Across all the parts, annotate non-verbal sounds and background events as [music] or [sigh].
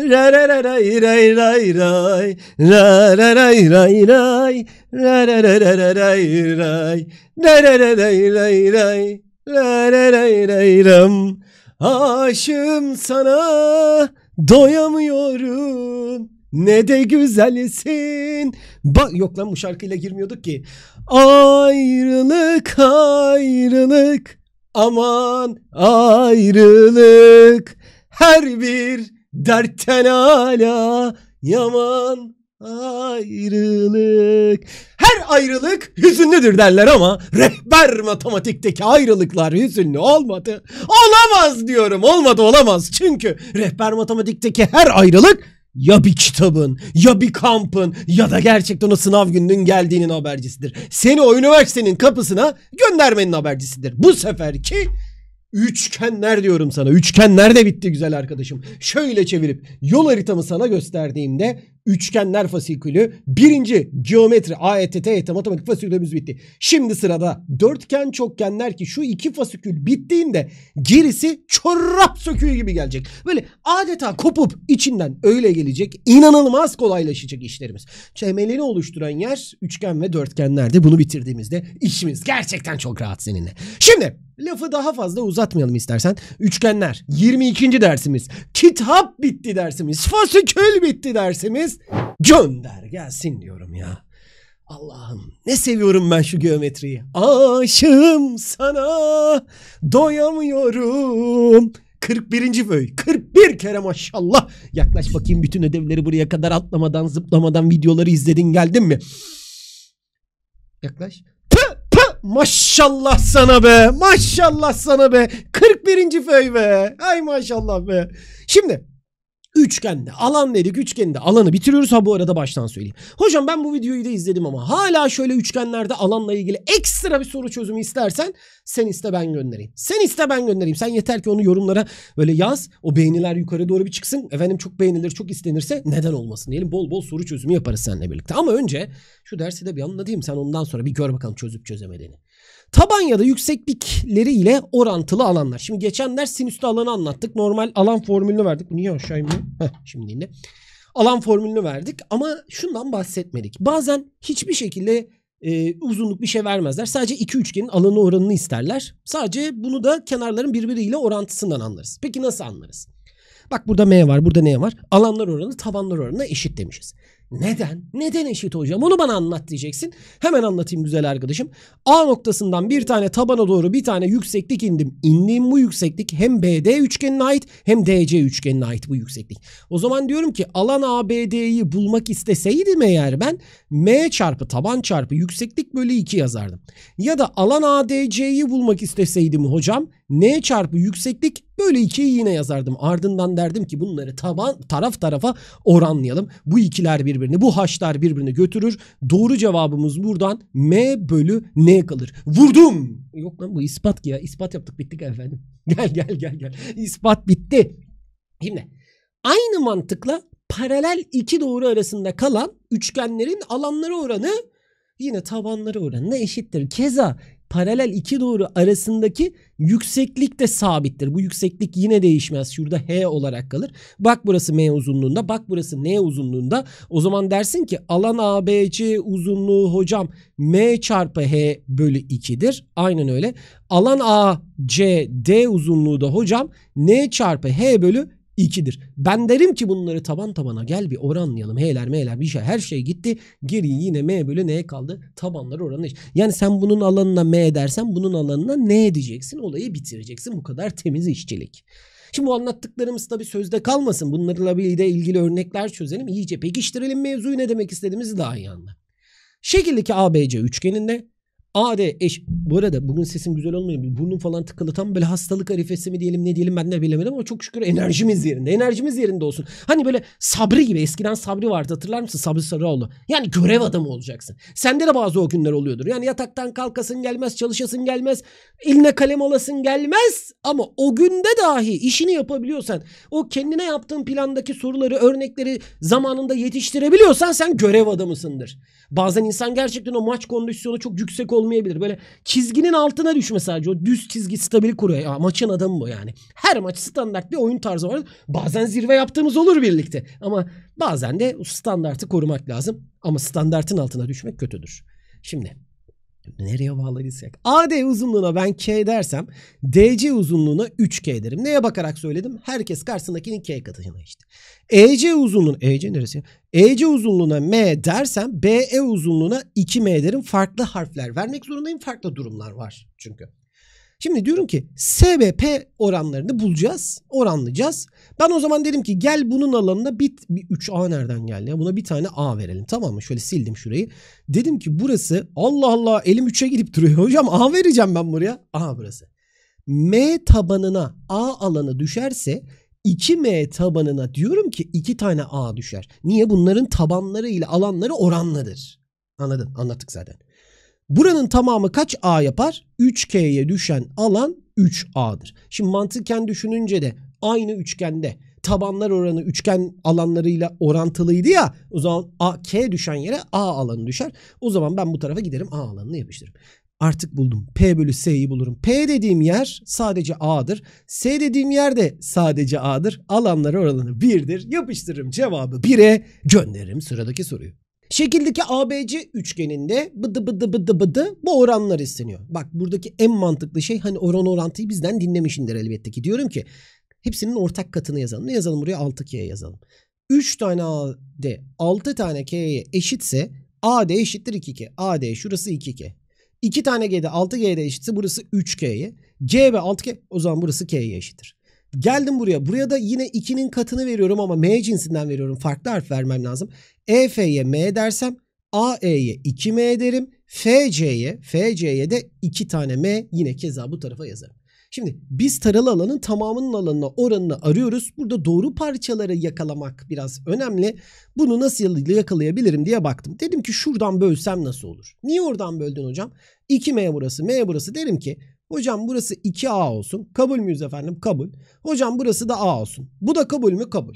Ra ra ra ray ray ray ray ra ra ray ray ra ra ra ra ra ray ray ra ra ra ray ray ray ra ra ray ray aşığım sana doyamıyorum ne de güzelsin. Bak yok lan bu şarkıyla girmiyorduk ki. Ayrılık ayrılık aman ayrılık her bir dertten hala yaman ayrılık. Her ayrılık hüzünlüdür derler ama rehber matematikteki ayrılıklar hüzünlü olmadı. Olamaz diyorum olmadı olamaz. Çünkü rehber matematikteki her ayrılık ya bir kitabın, ya bir kampın ya da gerçekten o sınav gününün geldiğinin habercisidir. Seni o üniversitenin kapısına göndermenin habercisidir. Bu seferki Üçgenler diyorum sana. Üçgenler de bitti güzel arkadaşım. Şöyle çevirip yol haritamı sana gösterdiğimde üçgenler fasikülü. Birinci geometri AETT e matematik fasikülümüz bitti. Şimdi sırada dörtgen çokgenler ki şu iki fasikül bittiğinde gerisi çorap söküğü gibi gelecek. Böyle adeta kopup içinden öyle gelecek. İnanılmaz kolaylaşacak işlerimiz. Çemeli oluşturan yer üçgen ve dörtgenlerdi. Bunu bitirdiğimizde işimiz gerçekten çok rahat seninle. Şimdi lafı daha fazla uzatmayalım istersen. Üçgenler 22. dersimiz. Kitap bitti dersimiz. Fasikül bitti dersimiz. Reis gönder gelsin diyorum ya. Allah'ım ne seviyorum ben şu geometriyi. Aşığım sana doyamıyorum. 41. böy. 41 kere maşallah. Yaklaş bakayım bütün ödevleri buraya kadar atlamadan zıplamadan videoları izledin geldin mi? Yaklaş. Pı pı maşallah sana be. Maşallah sana be. 41. föy be. Ay maşallah be. Şimdi Üçgende alan dedik üçgende alanı bitiriyoruz. Ha bu arada baştan söyleyeyim. Hocam ben bu videoyu da izledim ama hala şöyle üçgenlerde alanla ilgili ekstra bir soru çözümü istersen sen iste ben göndereyim. Sen iste ben göndereyim. Sen yeter ki onu yorumlara böyle yaz. O beğeniler yukarı doğru bir çıksın. Efendim çok beğenilir çok istenirse neden olmasın diyelim. Bol bol soru çözümü yaparız seninle birlikte. Ama önce şu dersi de bir anlatayım. Sen ondan sonra bir gör bakalım çözüp çözemediğini. Taban ya da yükseklikleri ile orantılı alanlar. Şimdi geçen ders sinüslü alanı anlattık. Normal alan formülünü verdik. niye aşağı iniyor? Heh, şimdi yine. Alan formülünü verdik ama şundan bahsetmedik. Bazen hiçbir şekilde e, uzunluk bir şey vermezler. Sadece iki üçgenin alanı oranını isterler. Sadece bunu da kenarların birbiriyle orantısından anlarız. Peki nasıl anlarız? Bak burada M var, burada N var. Alanlar oranı tabanlar oranına eşit demişiz. Neden? Neden eşit hocam? Onu bana anlat diyeceksin. Hemen anlatayım güzel arkadaşım. A noktasından bir tane tabana doğru bir tane yükseklik indim. İndiğim bu yükseklik hem BD üçgenine ait hem DC üçgenine ait bu yükseklik. O zaman diyorum ki alan ABD'yi bulmak isteseydim eğer ben M çarpı taban çarpı yükseklik bölü 2 yazardım. Ya da alan ADC'yi bulmak isteseydim hocam n çarpı yükseklik böyle ikiyi yine yazardım. Ardından derdim ki bunları taban, taraf tarafa oranlayalım. Bu ikiler birbirini bu haşlar birbirini götürür. Doğru cevabımız buradan m bölü n kalır. Vurdum. Yok lan bu ispat ki ya. İspat yaptık bittik efendim. [laughs] Gel gel gel gel. İspat bitti. Şimdi aynı mantıkla paralel iki doğru arasında kalan üçgenlerin alanları oranı yine tabanları oranına eşittir. Keza paralel iki doğru arasındaki yükseklik de sabittir. Bu yükseklik yine değişmez. Şurada h olarak kalır. Bak burası m uzunluğunda, bak burası n uzunluğunda. O zaman dersin ki alan ABC uzunluğu hocam m çarpı h bölü 2'dir. Aynen öyle. Alan ACD uzunluğu da hocam n çarpı h bölü 2'dir. Ben derim ki bunları taban tabana gel bir oranlayalım. H'ler M'ler bir şey her şey gitti. Geri yine M bölü N kaldı. Tabanları oranlayış. Yani sen bunun alanına M dersen bunun alanına N diyeceksin. Olayı bitireceksin. Bu kadar temiz işçilik. Şimdi bu anlattıklarımız tabi sözde kalmasın. Bunlarla bir de ilgili örnekler çözelim. İyice pekiştirelim mevzuyu ne demek istediğimizi daha iyi anla. Şekildeki ABC üçgeninde AD eş. Bu arada bugün sesim güzel olmayabilir. Burnum falan tıkalı. Tam böyle hastalık arifesi mi diyelim ne diyelim ben de bilemedim ama çok şükür enerjimiz yerinde. Enerjimiz yerinde olsun. Hani böyle Sabri gibi eskiden Sabri vardı hatırlar mısın? Sabri Sarıoğlu. Yani görev adamı olacaksın. Sende de bazı o günler oluyordur. Yani yataktan kalkasın gelmez, çalışasın gelmez, eline kalem alasın gelmez. Ama o günde dahi işini yapabiliyorsan, o kendine yaptığın plandaki soruları, örnekleri zamanında yetiştirebiliyorsan sen görev adamısındır. Bazen insan gerçekten o maç kondisyonu çok yüksek olmayabilir. Böyle çizginin altına düşme sadece. O düz çizgi stabil kuruyor. Ya, maçın adamı bu yani. Her maç standart bir oyun tarzı var. Bazen zirve yaptığımız olur birlikte. Ama bazen de standartı korumak lazım. Ama standartın altına düşmek kötüdür. Şimdi Nereye bağladıysak. AD uzunluğuna ben K dersem DC uzunluğuna 3K derim. Neye bakarak söyledim? Herkes karşısındakinin K katına işte. EC uzunluğun EC neresi? EC uzunluğuna M dersem BE uzunluğuna 2M derim. Farklı harfler vermek zorundayım. Farklı durumlar var çünkü. Şimdi diyorum ki SBP oranlarını bulacağız. Oranlayacağız. Ben o zaman dedim ki gel bunun alanına bir, bir 3A nereden geldi? buna bir tane A verelim. Tamam mı? Şöyle sildim şurayı. Dedim ki burası Allah Allah elim 3'e gidip duruyor. [laughs] Hocam A vereceğim ben buraya. A burası. M tabanına A alanı düşerse 2M tabanına diyorum ki 2 tane A düşer. Niye? Bunların tabanları ile alanları oranlıdır. Anladın? Anlattık zaten. Buranın tamamı kaç A yapar? 3K'ye düşen alan 3A'dır. Şimdi mantıken düşününce de aynı üçgende tabanlar oranı üçgen alanlarıyla orantılıydı ya. O zaman A, K düşen yere A alanı düşer. O zaman ben bu tarafa giderim A alanını yapıştırırım. Artık buldum. P bölü S'yi bulurum. P dediğim yer sadece A'dır. S dediğim yer de sadece A'dır. Alanları oranı 1'dir. Yapıştırırım cevabı 1'e gönderirim sıradaki soruyu. Şekildeki ABC üçgeninde bıdı bıdı bıdı bıdı bu oranlar isteniyor. Bak buradaki en mantıklı şey hani oran orantıyı bizden dinlemişindir elbette ki. Diyorum ki hepsinin ortak katını yazalım. Ne yazalım buraya? 6K yazalım. 3 tane AD 6 tane K'ye eşitse AD eşittir 2K. AD şurası 2K. 2 tane G'de 6G'de eşitse burası 3K'ye. C ve 6K o zaman burası K'ye eşittir. Geldim buraya. Buraya da yine 2'nin katını veriyorum ama M cinsinden veriyorum. Farklı harf vermem lazım. EF'ye M dersem AE'ye 2M derim. FC'ye FC'ye de 2 tane M yine keza bu tarafa yazarım. Şimdi biz taralı alanın tamamının alanına oranını arıyoruz. Burada doğru parçaları yakalamak biraz önemli. Bunu nasıl yakalayabilirim diye baktım. Dedim ki şuradan bölsem nasıl olur? Niye oradan böldün hocam? 2M burası, M burası. Derim ki Hocam burası 2A olsun. Kabul müyüz efendim? Kabul. Hocam burası da A olsun. Bu da kabul mü? Kabul.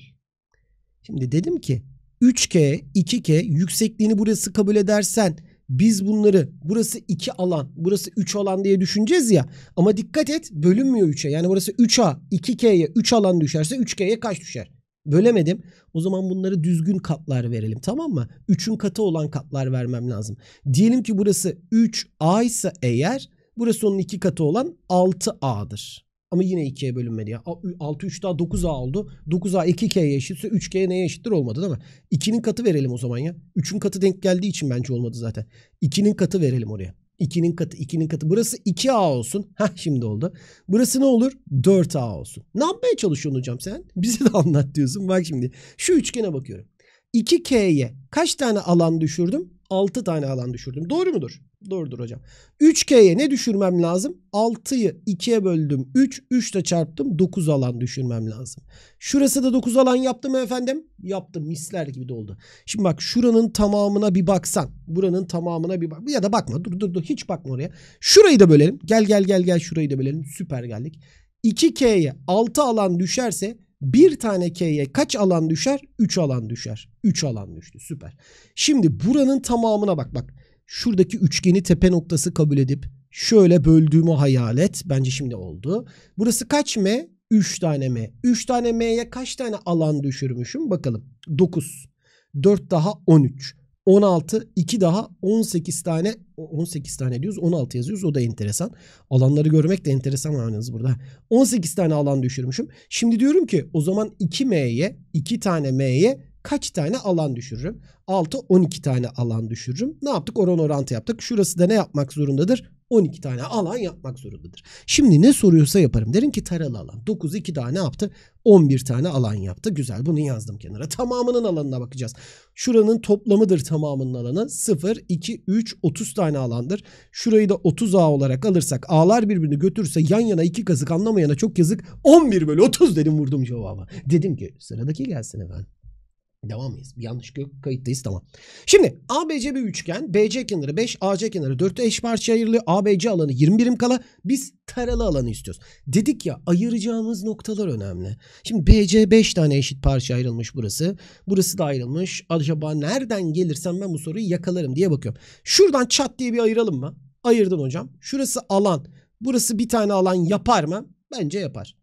Şimdi dedim ki 3K, 2K yüksekliğini burası kabul edersen biz bunları burası 2 alan, burası 3 alan diye düşüneceğiz ya. Ama dikkat et bölünmüyor 3'e. Yani burası 3A, 2K'ye 3 alan düşerse 3K'ye kaç düşer? Bölemedim. O zaman bunları düzgün katlar verelim tamam mı? 3'ün katı olan katlar vermem lazım. Diyelim ki burası 3A ise eğer Burası onun iki katı olan 6A'dır. Ama yine 2'ye bölünmedi ya. 6 3 daha 9A oldu. 9A 2K'ye eşitse 3K'ye neye eşittir olmadı değil mi? 2'nin katı verelim o zaman ya. 3'ün katı denk geldiği için bence olmadı zaten. 2'nin katı verelim oraya. 2'nin katı 2'nin katı. Burası 2A olsun. Heh şimdi oldu. Burası ne olur? 4A olsun. Ne yapmaya çalışıyorsun hocam sen? [laughs] Bize de anlat diyorsun. Bak şimdi. Şu üçgene bakıyorum. 2K'ye kaç tane alan düşürdüm? 6 tane alan düşürdüm. Doğru mudur? Dur dur hocam. 3K'ye ne düşürmem lazım? 6'yı 2'ye böldüm 3. 3 ile çarptım. 9 alan düşürmem lazım. Şurası da 9 alan yaptı mı efendim? Yaptım. Misler gibi doldu. Şimdi bak şuranın tamamına bir baksan. Buranın tamamına bir bak. Ya da bakma. Dur dur dur. Hiç bakma oraya. Şurayı da bölelim. Gel gel gel gel şurayı da bölelim. Süper geldik. 2K'ye 6 alan düşerse bir tane K'ye kaç alan düşer? 3 alan düşer. 3 alan düştü. Süper. Şimdi buranın tamamına bak bak şuradaki üçgeni tepe noktası kabul edip şöyle böldüğümü hayal et. Bence şimdi oldu. Burası kaç M? 3 tane M. 3 tane M'ye kaç tane alan düşürmüşüm? Bakalım. 9. 4 daha 13. 16, 2 daha 18 tane 18 tane diyoruz. 16 yazıyoruz. O da enteresan. Alanları görmek de enteresan yalnız burada. 18 tane alan düşürmüşüm. Şimdi diyorum ki o zaman 2M'ye 2 tane M'ye kaç tane alan düşürürüm? 6 12 tane alan düşürürüm. Ne yaptık? Oran orantı yaptık. Şurası da ne yapmak zorundadır? 12 tane alan yapmak zorundadır. Şimdi ne soruyorsa yaparım. Derim ki taralı alan. 9 2 daha ne yaptı? 11 tane alan yaptı. Güzel bunu yazdım kenara. Tamamının alanına bakacağız. Şuranın toplamıdır tamamının alanı. 0, 2, 3, 30 tane alandır. Şurayı da 30 A olarak alırsak A'lar birbirini götürürse yan yana iki kazık anlamayana çok yazık. 11 bölü 30 dedim vurdum cevaba. Dedim ki sıradaki gelsin efendim. Devam mıyız? Bir yanlış yok kayıttayız tamam. Şimdi ABC bir üçgen. BC kenarı 5, AC kenarı 4'te eş parça ayrılıyor. ABC alanı 20 birim kala. Biz taralı alanı istiyoruz. Dedik ya ayıracağımız noktalar önemli. Şimdi BC 5 tane eşit parça ayrılmış burası. Burası da ayrılmış. Acaba nereden gelirsem ben bu soruyu yakalarım diye bakıyorum. Şuradan çat diye bir ayıralım mı? Ayırdın hocam. Şurası alan. Burası bir tane alan yapar mı? Bence yapar.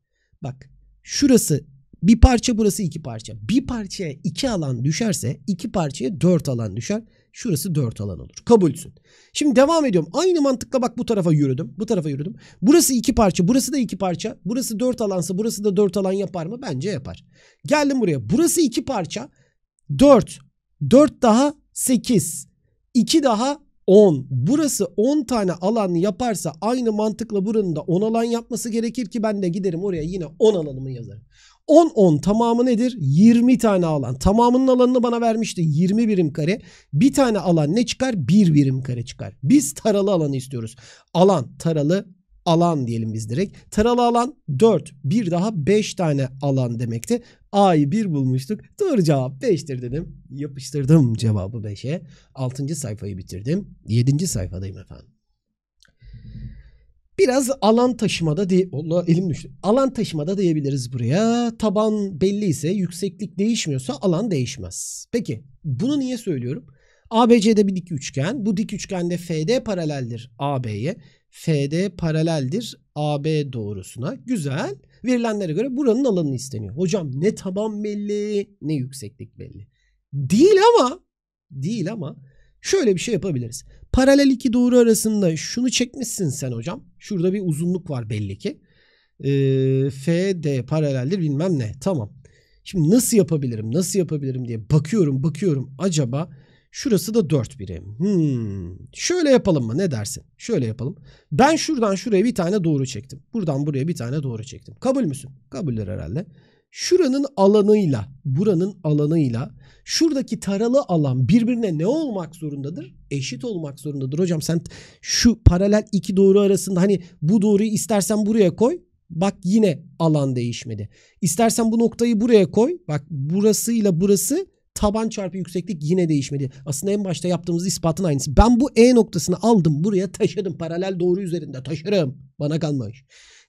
Bak şurası bir parça burası iki parça. Bir parçaya iki alan düşerse iki parçaya dört alan düşer. Şurası dört alan olur. Kabulsün. Şimdi devam ediyorum. Aynı mantıkla bak bu tarafa yürüdüm. Bu tarafa yürüdüm. Burası iki parça. Burası da iki parça. Burası dört alansa burası da dört alan yapar mı? Bence yapar. Geldim buraya. Burası iki parça. Dört. Dört daha sekiz. İki daha 10. Burası 10 tane alan yaparsa aynı mantıkla buranın da 10 alan yapması gerekir ki ben de giderim oraya yine 10 alanımı yazarım. 10-10 tamamı nedir? 20 tane alan. Tamamının alanını bana vermişti. 20 birim kare. Bir tane alan ne çıkar? 1 birim kare çıkar. Biz taralı alanı istiyoruz. Alan, taralı alan diyelim biz direkt. Taralı alan 4. Bir daha 5 tane alan demekti. A'yı 1 bulmuştuk. Doğru cevap 5'tir dedim. Yapıştırdım cevabı 5'e. 6. sayfayı bitirdim. 7. sayfadayım efendim. Biraz alan taşımada diye Allah elim düştü. Alan taşımada diyebiliriz buraya. Taban belli ise yükseklik değişmiyorsa alan değişmez. Peki bunu niye söylüyorum? ABC'de bir dik üçgen. Bu dik üçgende FD paraleldir AB'ye. FD paraleldir AB doğrusuna. Güzel. Verilenlere göre buranın alanı isteniyor. Hocam ne taban belli ne yükseklik belli. Değil ama değil ama Şöyle bir şey yapabiliriz. Paralel iki doğru arasında şunu çekmişsin sen hocam. Şurada bir uzunluk var belli ki. Ee, FD paraleldir bilmem ne. Tamam. Şimdi nasıl yapabilirim? Nasıl yapabilirim diye bakıyorum bakıyorum. Acaba şurası da 4 birim. Hmm. Şöyle yapalım mı? Ne dersin? Şöyle yapalım. Ben şuradan şuraya bir tane doğru çektim. Buradan buraya bir tane doğru çektim. Kabul müsün? Kabuller herhalde şuranın alanıyla, buranın alanıyla şuradaki taralı alan birbirine ne olmak zorundadır? Eşit olmak zorundadır. Hocam sen şu paralel iki doğru arasında hani bu doğruyu istersen buraya koy. Bak yine alan değişmedi. İstersen bu noktayı buraya koy. Bak burasıyla burası taban çarpı yükseklik yine değişmedi. Aslında en başta yaptığımız ispatın aynısı. Ben bu E noktasını aldım buraya taşıdım. Paralel doğru üzerinde taşırım. Bana kalmış.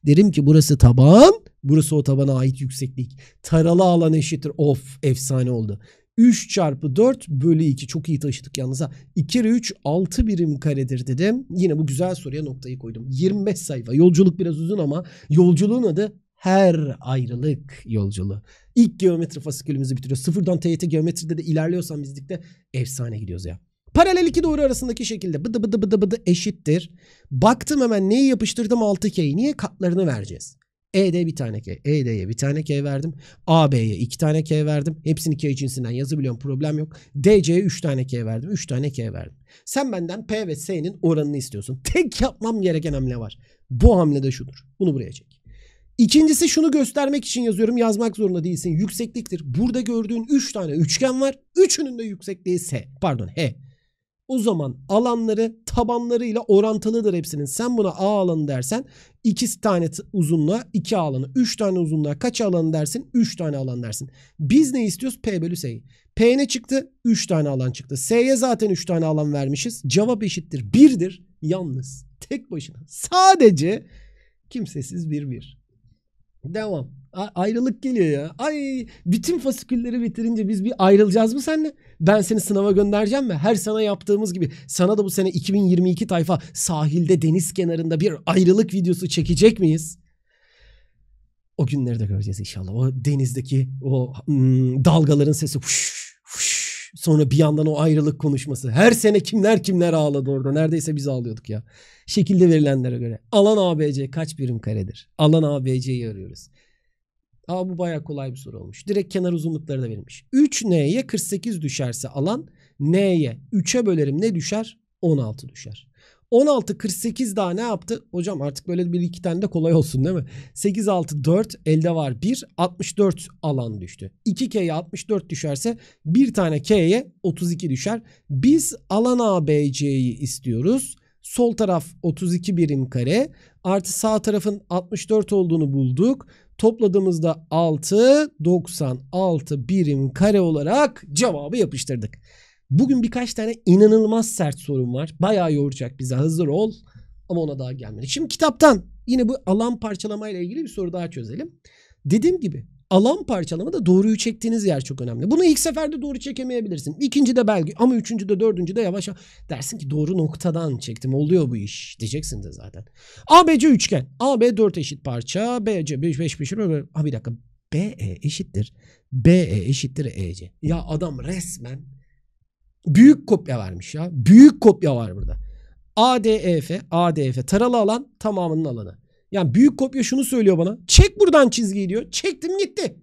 Derim ki burası taban, burası o tabana ait yükseklik. Taralı alan eşittir. Of efsane oldu. 3 çarpı 4 bölü 2. Çok iyi taşıdık yalnız ha. 2 3 6 birim karedir dedim. Yine bu güzel soruya noktayı koydum. 25 sayfa. Yolculuk biraz uzun ama yolculuğun adı her ayrılık yolculuğu. İlk geometri fasikülümüzü bitiriyor. Sıfırdan TYT geometride de ilerliyorsan bizlikte efsane gidiyoruz ya. Paralel iki doğru arasındaki şekilde bıdı bıdı bıdı bıdı eşittir. Baktım hemen neyi yapıştırdım 6 k. Niye? Katlarını vereceğiz. E'de bir tane K. ED'ye bir tane K verdim. AB'ye iki tane K verdim. Hepsini K cinsinden yazabiliyorum problem yok. DC'ye üç tane K verdim. Üç tane K verdim. Sen benden P ve S'nin oranını istiyorsun. Tek yapmam gereken hamle var. Bu hamle de şudur. Bunu buraya çek. İkincisi şunu göstermek için yazıyorum. Yazmak zorunda değilsin. Yüksekliktir. Burada gördüğün üç tane üçgen var. Üçünün de yüksekliği S. Pardon H. O zaman alanları tabanlarıyla orantılıdır hepsinin. Sen buna A alanı dersen 2 tane uzunluğa 2 alanı. 3 tane uzunluğa kaç alanı dersin? 3 tane alan dersin. Biz ne istiyoruz? P bölü S'yi. P ne çıktı? 3 tane alan çıktı. S'ye zaten 3 tane alan vermişiz. Cevap eşittir. 1'dir. Yalnız. Tek başına. Sadece kimsesiz bir bir. Devam. A- ayrılık geliyor ya. Ay bütün fasikülleri bitirince biz bir ayrılacağız mı senle? Ben seni sınava göndereceğim ve her sene yaptığımız gibi sana da bu sene 2022 tayfa sahilde deniz kenarında bir ayrılık videosu çekecek miyiz? O günleri de göreceğiz inşallah. O denizdeki o hmm, dalgaların sesi. Huş, huş. Sonra bir yandan o ayrılık konuşması. Her sene kimler kimler ağladı orada. Neredeyse biz ağlıyorduk ya. Şekilde verilenlere göre. Alan ABC kaç birim karedir? Alan ABC'yi arıyoruz. Aa bu baya kolay bir soru olmuş. Direkt kenar uzunlukları da verilmiş. 3n'ye 48 düşerse alan n'ye 3'e bölerim ne düşer? 16 düşer. 16 48 daha ne yaptı? Hocam artık böyle bir iki tane de kolay olsun değil mi? 8 6 4 elde var 1 64 alan düştü. 2K'ye 64 düşerse bir tane K'ye 32 düşer. Biz alan ABC'yi istiyoruz. Sol taraf 32 birim kare artı sağ tarafın 64 olduğunu bulduk. Topladığımızda 6 96 birim kare olarak cevabı yapıştırdık. Bugün birkaç tane inanılmaz sert sorun var. Bayağı yoracak bize hazır ol ama ona daha gelmedik. Şimdi kitaptan yine bu alan parçalamayla ilgili bir soru daha çözelim. Dediğim gibi alan parçalamada doğruyu çektiğiniz yer çok önemli. Bunu ilk seferde doğru çekemeyebilirsin. İkinci de belki ama üçüncü de dördüncü de yavaş yavaş dersin ki doğru noktadan çektim. Oluyor bu iş diyeceksin de zaten. ABC üçgen. AB 4 eşit parça. BC 5 5 5. Ha bir dakika. BE eşittir. BE eşittir EC. Ya adam resmen büyük kopya vermiş ya. Büyük kopya var burada. ADEF, ADF e, taralı alan tamamının alanı. Yani büyük kopya şunu söylüyor bana. Çek buradan çizgiyi diyor. Çektim gitti.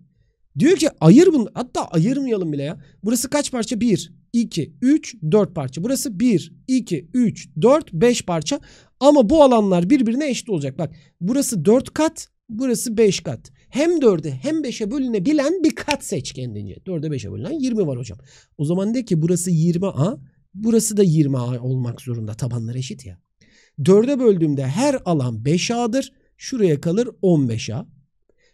Diyor ki ayır bunu. Hatta ayırmayalım bile ya. Burası kaç parça? 1, 2, 3, 4 parça. Burası 1, 2, 3, 4, 5 parça. Ama bu alanlar birbirine eşit olacak. Bak burası 4 kat. Burası 5 kat. Hem 4'e hem 5'e bölünebilen bir kat seç kendince. 4'e 5'e bölünen 20 var hocam. O zaman de ki burası 20A. Burası da 20A olmak zorunda. Tabanlar eşit ya. 4'e böldüğümde her alan 5A'dır. Şuraya kalır 15A.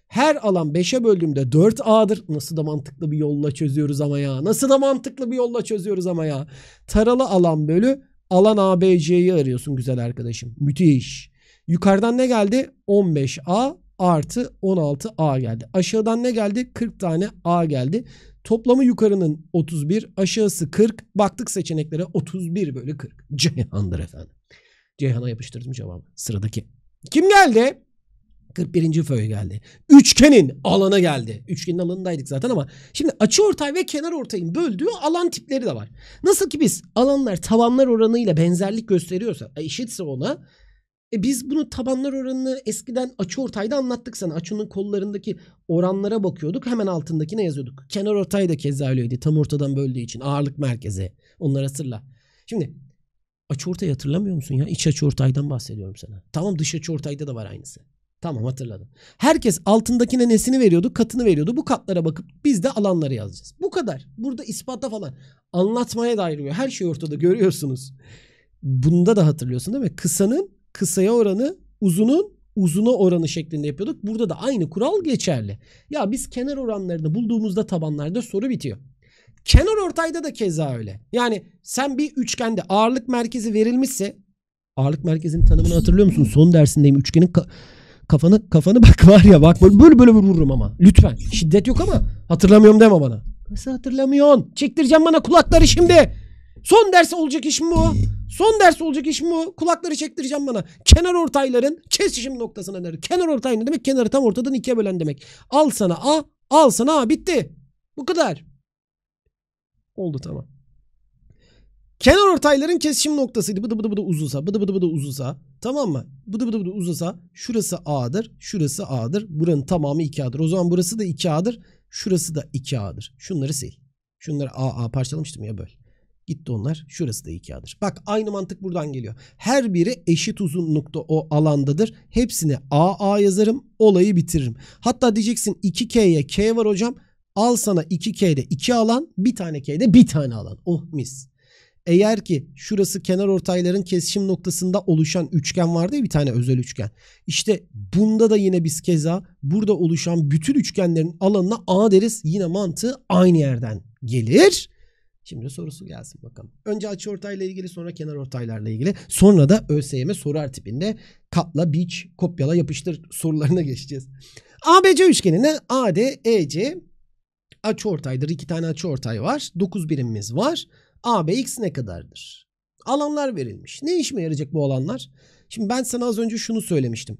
Her alan 5'e böldüğümde 4A'dır. Nasıl da mantıklı bir yolla çözüyoruz ama ya. Nasıl da mantıklı bir yolla çözüyoruz ama ya. Taralı alan bölü alan ABC'yi arıyorsun güzel arkadaşım. Müthiş. Yukarıdan ne geldi? 15A artı 16A geldi. Aşağıdan ne geldi? 40 tane A geldi. Toplamı yukarının 31, aşağısı 40. Baktık seçeneklere 31 bölü 40. Ceyhan'dır efendim. Ceyhan'a yapıştırdım cevabı. Sıradaki. Kim geldi? 41. föy geldi. Üçgenin alana geldi. Üçgenin alanındaydık zaten ama şimdi açı ortay ve kenar ortayın böldüğü alan tipleri de var. Nasıl ki biz alanlar tabanlar oranıyla benzerlik gösteriyorsa e, eşitse ona e biz bunu tabanlar oranını eskiden açı ortayda anlattık sana. Açının kollarındaki oranlara bakıyorduk. Hemen altındaki ne yazıyorduk. Kenar ortay da keza öyleydi. Tam ortadan böldüğü için ağırlık merkezi. Onlara sırla. Şimdi Açıortay'ı hatırlamıyor musun ya? İç açıortaydan bahsediyorum sana. Tamam dış açıortayda da var aynısı. Tamam hatırladım. Herkes altındakine nesini veriyordu? Katını veriyordu. Bu katlara bakıp biz de alanları yazacağız. Bu kadar. Burada ispata falan. Anlatmaya dair oluyor. Her şey ortada görüyorsunuz. Bunda da hatırlıyorsun değil mi? Kısanın kısaya oranı, uzunun uzuna oranı şeklinde yapıyorduk. Burada da aynı kural geçerli. Ya biz kenar oranlarını bulduğumuzda tabanlarda soru bitiyor. Kenar ortayda da keza öyle. Yani sen bir üçgende ağırlık merkezi verilmişse ağırlık merkezinin tanımını hatırlıyor musun? Son dersindeyim. Üçgenin ka- kafanı kafanı bak [laughs] var ya bak böyle böyle böyle vururum ama. Lütfen. Şiddet yok ama hatırlamıyorum deme bana. Nasıl hatırlamıyorsun? Çektireceğim bana kulakları şimdi. Son ders olacak iş mi bu? Son ders olacak iş mi bu? Kulakları çektireceğim bana. Kenar ortayların kesişim noktasına der. Kenar ortay ne demek? Kenarı tam ortadan ikiye bölen demek. Al sana A, al sana A bitti. Bu kadar. Oldu tamam. Kenar ortayların kesişim noktasıydı. Bıdı bıdı bıdı uzunsa, bıdı bıdı bıdı uzunsa. Tamam mı? Bıdı bıdı bıdı uzunsa şurası A'dır, şurası A'dır. Buranın tamamı 2A'dır. O zaman burası da 2A'dır. Şurası da 2A'dır. Şunları sil. Şunları A A parçalamıştım ya böyle. Gitti onlar. Şurası da 2A'dır. Bak aynı mantık buradan geliyor. Her biri eşit uzunlukta o alandadır. Hepsini A A yazarım. Olayı bitiririm. Hatta diyeceksin 2K'ye K var hocam. Al sana 2K'de 2 alan, bir tane K'de bir tane alan. Oh mis. Eğer ki şurası kenar ortayların kesişim noktasında oluşan üçgen vardı ya bir tane özel üçgen. İşte bunda da yine biz keza burada oluşan bütün üçgenlerin alanına A deriz. Yine mantığı aynı yerden gelir. Şimdi sorusu gelsin bakalım. Önce açı ortayla ilgili sonra kenar ortaylarla ilgili. Sonra da ÖSYM soru tipinde katla, biç, kopyala, yapıştır sorularına geçeceğiz. ABC üçgenine AD, EC, açı ortaydır. İki tane açı ortay var. 9 birimimiz var. ABX ne kadardır? Alanlar verilmiş. Ne işime yarayacak bu alanlar? Şimdi ben sana az önce şunu söylemiştim.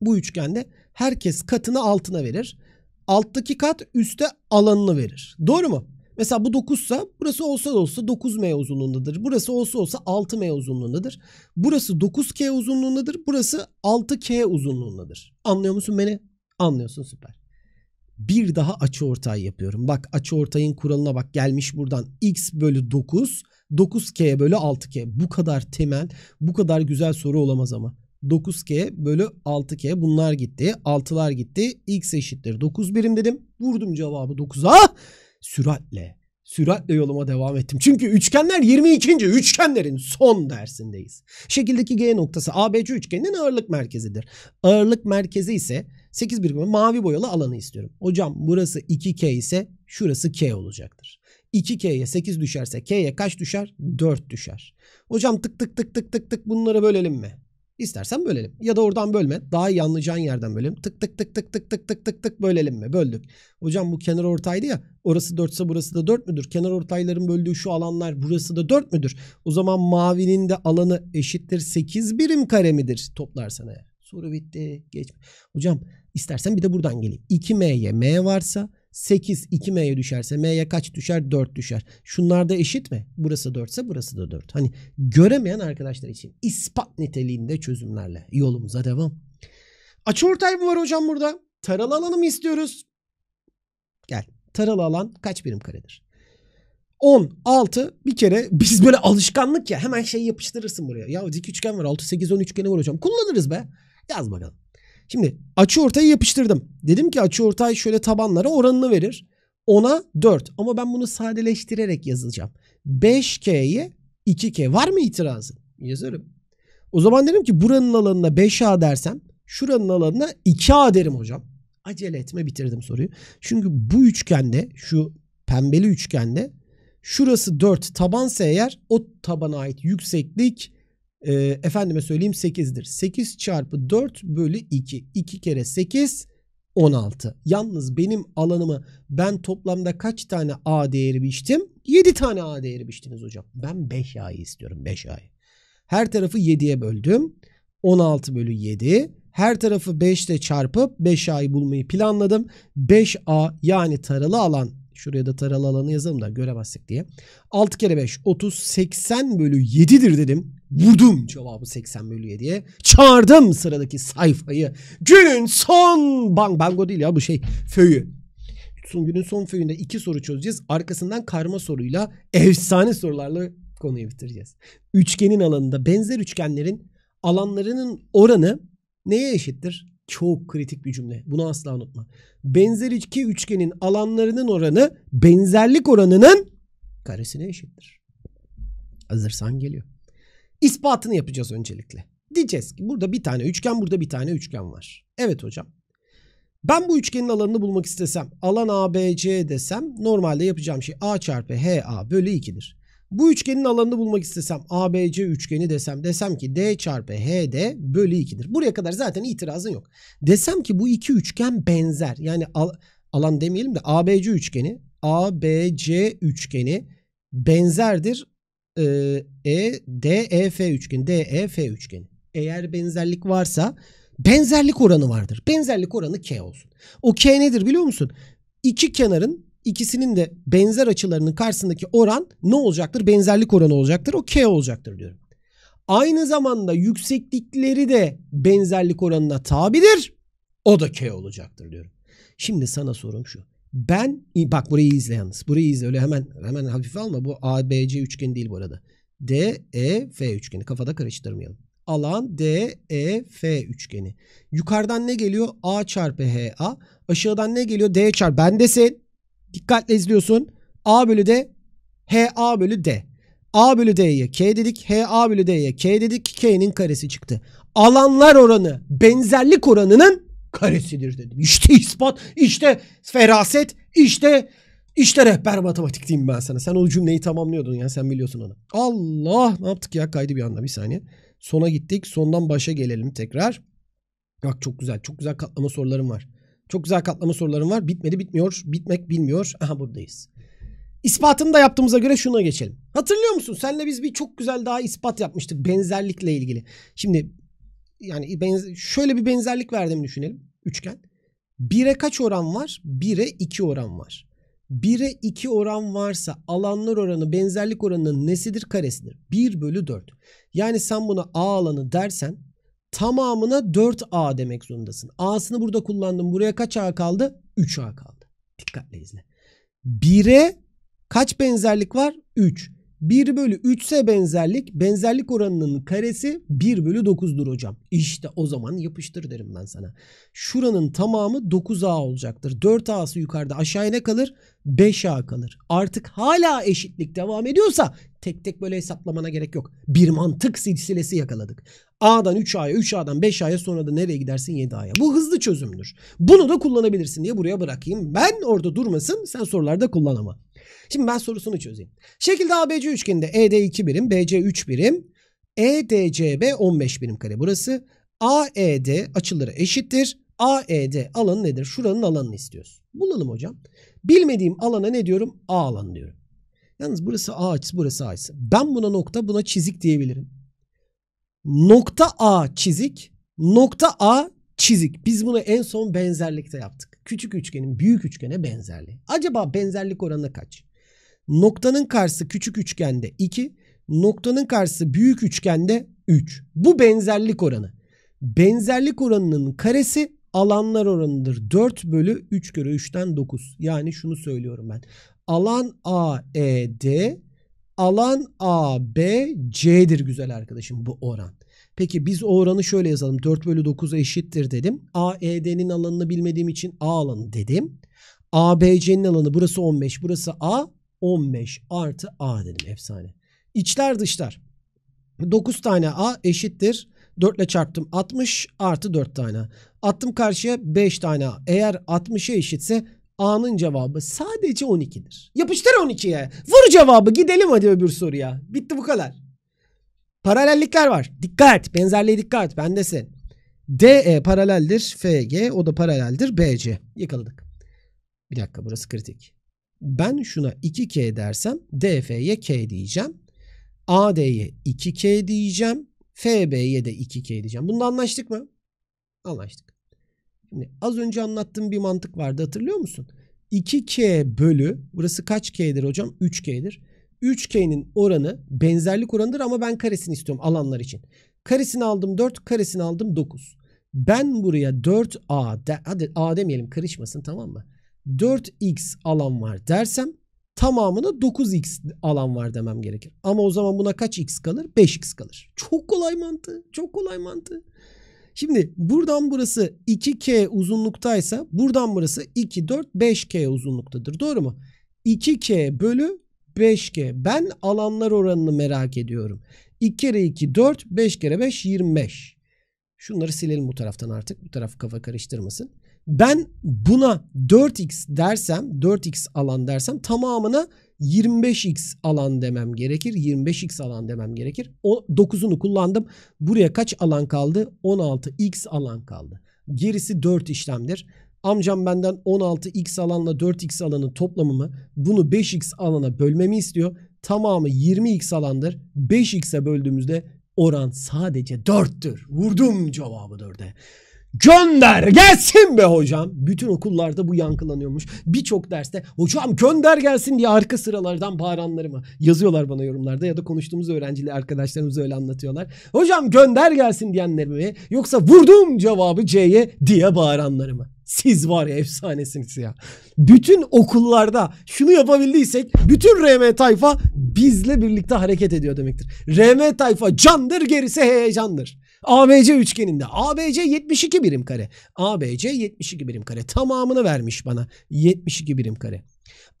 Bu üçgende herkes katını altına verir. Alttaki kat üste alanını verir. Doğru mu? Mesela bu 9 ise burası olsa da olsa 9M uzunluğundadır. Burası olsa olsa 6M uzunluğundadır. Burası 9K uzunluğundadır. Burası 6K uzunluğundadır. Anlıyor musun beni? Anlıyorsun süper bir daha açı ortay yapıyorum. Bak açı ortayın kuralına bak gelmiş buradan x bölü 9 9k bölü 6k bu kadar temel bu kadar güzel soru olamaz ama. 9k bölü 6k bunlar gitti 6'lar gitti x eşittir 9 birim dedim vurdum cevabı 9'a süratle süratle yoluma devam ettim. Çünkü üçgenler 22. üçgenlerin son dersindeyiz. Şekildeki G noktası ABC üçgeninin ağırlık merkezidir. Ağırlık merkezi ise 8 birim mavi boyalı alanı istiyorum. Hocam burası 2K ise şurası K olacaktır. 2K'ye 8 düşerse K'ye kaç düşer? 4 düşer. Hocam tık tık tık tık tık tık bunları bölelim mi? İstersen bölelim. Ya da oradan bölme. Daha iyi anlayacağın yerden bölelim. Tık tık tık tık tık tık tık tık tık bölelim mi? Böldük. Hocam bu kenar ortaydı ya. Orası 4 ise burası da 4 müdür? Kenar ortayların böldüğü şu alanlar burası da 4 müdür? O zaman mavinin de alanı eşittir 8 birim kare midir? Toplarsan eğer. Soru bitti. Geç. Hocam İstersen bir de buradan geleyim. 2m'ye m varsa 8 2m'ye düşerse m'ye kaç düşer? 4 düşer. Şunlar da eşit mi? Burası 4 ise burası da 4. Hani göremeyen arkadaşlar için ispat niteliğinde çözümlerle yolumuza devam. Açıortay mı var hocam burada? Taralı alanı mı istiyoruz? Gel. Taralı alan kaç birim karedir? 10, 6 bir kere biz böyle alışkanlık ya hemen şey yapıştırırsın buraya. Ya dik üçgen var 6, 8, 10 üçgeni var hocam. Kullanırız be. Yaz bakalım. Şimdi açı ortayı yapıştırdım. Dedim ki açı ortay şöyle tabanlara oranını verir. Ona 4 ama ben bunu sadeleştirerek yazacağım. 5K'ye 2K var mı itirazın? Yazarım. O zaman derim ki buranın alanına 5A dersem şuranın alanına 2A derim hocam. Acele etme bitirdim soruyu. Çünkü bu üçgende şu pembeli üçgende şurası 4 tabansa eğer o tabana ait yükseklik e, efendime söyleyeyim 8'dir. 8 çarpı 4 bölü 2. 2 kere 8 16. Yalnız benim alanımı ben toplamda kaç tane A değeri biçtim? 7 tane A değeri biçtiniz hocam. Ben 5 A'yı istiyorum 5 A'yı. Her tarafı 7'ye böldüm. 16 bölü 7. Her tarafı 5 ile çarpıp 5A'yı bulmayı planladım. 5A yani taralı alan Şuraya da taralı alanı yazalım da göremezsek diye. 6 kere 5 30 80 bölü 7'dir dedim. Vurdum cevabı 80 bölü 7'ye. Çağırdım sıradaki sayfayı. Günün son bang bango değil ya bu şey föyü. Son günün son föyünde iki soru çözeceğiz. Arkasından karma soruyla efsane sorularla konuyu bitireceğiz. Üçgenin alanında benzer üçgenlerin alanlarının oranı neye eşittir? Çok kritik bir cümle. Bunu asla unutma. Benzer iki üçgenin alanlarının oranı benzerlik oranının karesine eşittir. Hazırsan geliyor. İspatını yapacağız öncelikle. Diyeceğiz ki burada bir tane üçgen, burada bir tane üçgen var. Evet hocam. Ben bu üçgenin alanını bulmak istesem alan ABC desem normalde yapacağım şey A çarpı HA bölü 2'dir. Bu üçgenin alanını bulmak istesem ABC üçgeni desem desem ki D çarpı HD bölü 2'dir. Buraya kadar zaten itirazın yok. Desem ki bu iki üçgen benzer. Yani al, alan demeyelim de ABC üçgeni ABC üçgeni benzerdir. Ee, e, e DEF üçgeni DEF üçgeni. Eğer benzerlik varsa benzerlik oranı vardır. Benzerlik oranı K olsun. O K nedir biliyor musun? İki kenarın ikisinin de benzer açılarının karşısındaki oran ne olacaktır? Benzerlik oranı olacaktır. O K olacaktır diyorum. Aynı zamanda yükseklikleri de benzerlik oranına tabidir. O da K olacaktır diyorum. Şimdi sana sorum şu. Ben bak burayı izle yalnız. Burayı izle öyle hemen hemen hafife alma. Bu ABC üçgeni değil bu arada. D, E, F üçgeni. Kafada karıştırmayalım. Alan D, E, F üçgeni. Yukarıdan ne geliyor? A çarpı H, A. Aşağıdan ne geliyor? D çarpı. desin. Dikkatle izliyorsun. A bölü D. H A bölü D. A bölü D'ye K dedik. H A bölü D'ye K dedik. K'nin karesi çıktı. Alanlar oranı benzerlik oranının karesidir dedim. İşte ispat, işte feraset, işte işte rehber matematik diyeyim ben sana. Sen o cümleyi tamamlıyordun ya sen biliyorsun onu. Allah ne yaptık ya kaydı bir anda bir saniye. Sona gittik. Sondan başa gelelim tekrar. Bak çok güzel. Çok güzel katlama sorularım var. Çok güzel katlama sorularım var. Bitmedi bitmiyor. Bitmek bilmiyor. Aha buradayız. İspatını da yaptığımıza göre şuna geçelim. Hatırlıyor musun? Senle biz bir çok güzel daha ispat yapmıştık benzerlikle ilgili. Şimdi yani benze şöyle bir benzerlik verdim düşünelim. Üçgen. 1'e kaç oran var? 1'e 2 oran var. 1'e 2 oran varsa alanlar oranı benzerlik oranının nesidir? Karesidir. 1 bölü 4. Yani sen buna A alanı dersen tamamına 4A demek zorundasın. A'sını burada kullandım. Buraya kaç A kaldı? 3A kaldı. Dikkatle izle. 1'e kaç benzerlik var? 3. 1 bölü 3 ise benzerlik. Benzerlik oranının karesi 1 bölü 9'dur hocam. İşte o zaman yapıştır derim ben sana. Şuranın tamamı 9A olacaktır. 4A'sı yukarıda aşağıya ne kalır? 5A kalır. Artık hala eşitlik devam ediyorsa Tek tek böyle hesaplamana gerek yok. Bir mantık silsilesi yakaladık. A'dan 3A'ya, 3A'dan 5A'ya sonra da nereye gidersin 7A'ya. Bu hızlı çözümdür. Bunu da kullanabilirsin diye buraya bırakayım. Ben orada durmasın sen sorularda kullan Şimdi ben sorusunu çözeyim. Şekilde ABC üçgeninde ED 2 birim, BC 3 birim, EDCB 15 birim kare burası. AED açıları eşittir. AED alanı nedir? Şuranın alanını istiyoruz. Bulalım hocam. Bilmediğim alana ne diyorum? A alanı diyorum. Yalnız burası A burası A Ben buna nokta, buna çizik diyebilirim. Nokta A çizik, nokta A çizik. Biz bunu en son benzerlikte yaptık. Küçük üçgenin büyük üçgene benzerliği. Acaba benzerlik oranı kaç? Noktanın karşısı küçük üçgende 2, noktanın karşısı büyük üçgende 3. Bu benzerlik oranı. Benzerlik oranının karesi alanlar oranıdır. 4 bölü 3 göre 3'ten 9. Yani şunu söylüyorum ben alan AED, alan ABC'dir güzel arkadaşım bu oran. Peki biz o oranı şöyle yazalım. 4 bölü 9 eşittir dedim. AED'nin alanını bilmediğim için A alanı dedim. ABC'nin alanı burası 15, burası A. 15 artı A dedim efsane. İçler dışlar. 9 tane A eşittir. 4 ile çarptım 60 artı 4 tane. Attım karşıya 5 tane A. Eğer 60'a eşitse A'nın cevabı sadece 12'dir. Yapıştır 12'ye. Vur cevabı gidelim hadi öbür soruya. Bitti bu kadar. Paralellikler var. Dikkat. Benzerliğe dikkat. Bendesin. DE paraleldir. FG o da paraleldir. BC. Yakaladık. Bir dakika burası kritik. Ben şuna 2K dersem DF'ye K diyeceğim. AD'ye 2K diyeceğim. FB'ye de 2K diyeceğim. Bunda anlaştık mı? Anlaştık. Hani az önce anlattığım bir mantık vardı hatırlıyor musun? 2K bölü burası kaç K'dir hocam? 3K'dir. 3K'nin oranı benzerlik oranıdır ama ben karesini istiyorum alanlar için. Karesini aldım 4, karesini aldım 9. Ben buraya 4A, de, hadi A demeyelim karışmasın tamam mı? 4X alan var dersem tamamına 9X alan var demem gerekir. Ama o zaman buna kaç X kalır? 5X kalır. Çok kolay mantığı. Çok kolay mantığı. Şimdi buradan burası 2K uzunluktaysa buradan burası 2, 4, 5K uzunluktadır. Doğru mu? 2K bölü 5G. Ben alanlar oranını merak ediyorum. 2 kere 2 4, 5 kere 5 25. Şunları silelim bu taraftan artık. Bu taraf kafa karıştırmasın. Ben buna 4x dersem, 4x alan dersem tamamına 25x alan demem gerekir. 25x alan demem gerekir. 9'unu kullandım. Buraya kaç alan kaldı? 16x alan kaldı. Gerisi 4 işlemdir. Amcam benden 16x alanla 4x alanın toplamımı bunu 5x alana bölmemi istiyor. Tamamı 20x alandır. 5x'e böldüğümüzde oran sadece 4'tür. Vurdum cevabı 4'e. Gönder gelsin be hocam. Bütün okullarda bu yankılanıyormuş. Birçok derste hocam gönder gelsin diye arka sıralardan bağıranlarıma yazıyorlar bana yorumlarda ya da konuştuğumuz öğrenciler arkadaşlarımız öyle anlatıyorlar. Hocam gönder gelsin diyenlerime yoksa vurdum cevabı C'ye diye bağıranlarıma. Siz var ya efsanesiniz ya. Bütün okullarda şunu yapabildiysek bütün RM tayfa bizle birlikte hareket ediyor demektir. RM tayfa candır gerisi heyecandır. ABC üçgeninde. ABC 72 birim kare. ABC 72 birim kare. Tamamını vermiş bana. 72 birim kare.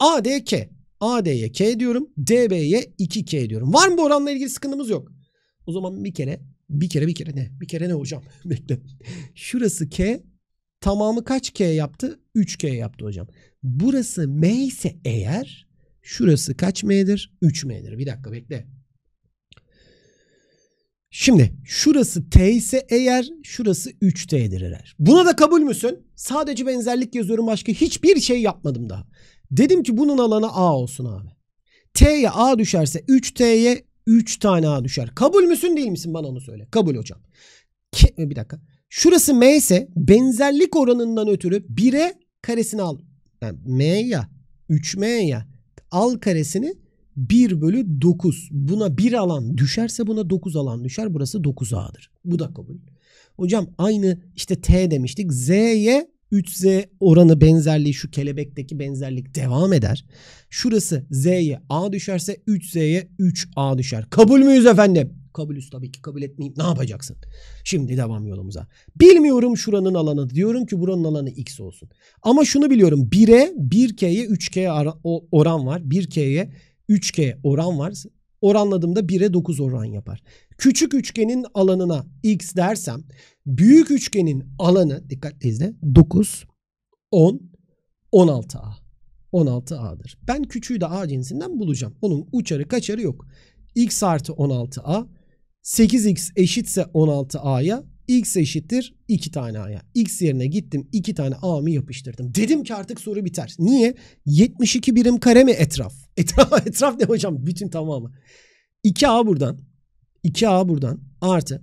ADK. AD'ye K diyorum. DB'ye 2K diyorum. Var mı bu oranla ilgili sıkıntımız yok. O zaman bir kere bir kere bir kere ne? Bir kere ne hocam? [laughs] Bekle. Şurası K. Tamamı kaç K yaptı? 3K yaptı hocam. Burası M ise eğer şurası kaç M'dir? 3M'dir. Bir dakika bekle. Şimdi şurası t ise eğer şurası 3t'dir eğer. Buna da kabul müsün? Sadece benzerlik yazıyorum başka hiçbir şey yapmadım daha. Dedim ki bunun alanı a olsun abi. T'ye a düşerse 3t'ye 3 tane a düşer. Kabul müsün değil misin bana onu söyle. Kabul hocam. Ki, e, bir dakika. Şurası m ise benzerlik oranından ötürü 1'e karesini al. Yani m ya 3m ya al karesini 1 bölü 9. Buna 1 alan düşerse buna 9 alan düşer. Burası 9 A'dır. Bu da kabul. Hocam aynı işte T demiştik. Z'ye 3Z oranı benzerliği şu kelebekteki benzerlik devam eder. Şurası Z'ye A düşerse 3Z'ye 3A düşer. Kabul müyüz efendim? Kabulüz tabii ki kabul etmeyip ne yapacaksın? Şimdi devam yolumuza. Bilmiyorum şuranın alanı. Diyorum ki buranın alanı X olsun. Ama şunu biliyorum. 1'e 1K'ye 3K'ye oran var. 1K'ye 3K oran var. Oranladığımda 1'e 9 oran yapar. Küçük üçgenin alanına x dersem büyük üçgenin alanı dikkatle izle 9, 10, 16A. 16A'dır. Ben küçüğü de A cinsinden bulacağım. Onun uçarı kaçarı yok. x artı 16A 8x eşitse 16A'ya x eşittir 2 tane a'ya. x yerine gittim 2 tane a'mı yapıştırdım. Dedim ki artık soru biter. Niye? 72 birim kare mi etraf? [laughs] Etraf, etraf ne hocam? Bütün tamamı. 2a buradan. 2a buradan. Artı.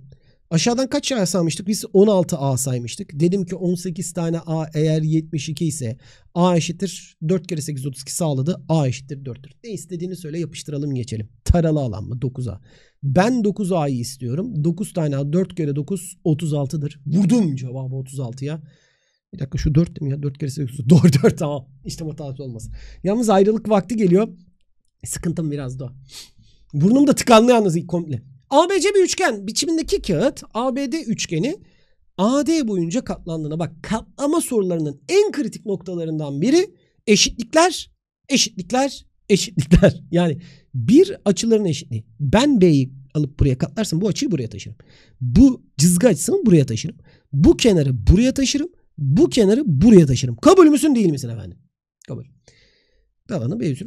Aşağıdan kaç a saymıştık? Biz 16 a saymıştık. Dedim ki 18 tane a eğer 72 ise a eşittir 4 kere 8 32 sağladı. a eşittir 4'tür. Ne istediğini söyle yapıştıralım geçelim. Taralı alan mı? 9a. Ben 9 A'yı istiyorum. 9 tane A 4 kere 9 36'dır. Vurdum cevabı 36'ya. Bir dakika şu 4 mi ya? 4 kere 8 [laughs] Doğru 4 tamam. İşte hatası olmaz. Yalnız ayrılık vakti geliyor. Sıkıntım biraz da. Burnum da tıkanlı yalnız komple. ABC bir üçgen biçimindeki kağıt ABD üçgeni AD boyunca katlandığına bak katlama sorularının en kritik noktalarından biri eşitlikler, eşitlikler, eşitlikler. [laughs] Yani bir açıların eşitliği. Ben B'yi alıp buraya katlarsam bu açıyı buraya taşırım. Bu cızgı açısını buraya taşırım. Bu kenarı buraya taşırım. Bu kenarı buraya taşırım. Kabul müsün değil misin efendim? Kabul. Kalanı B üstü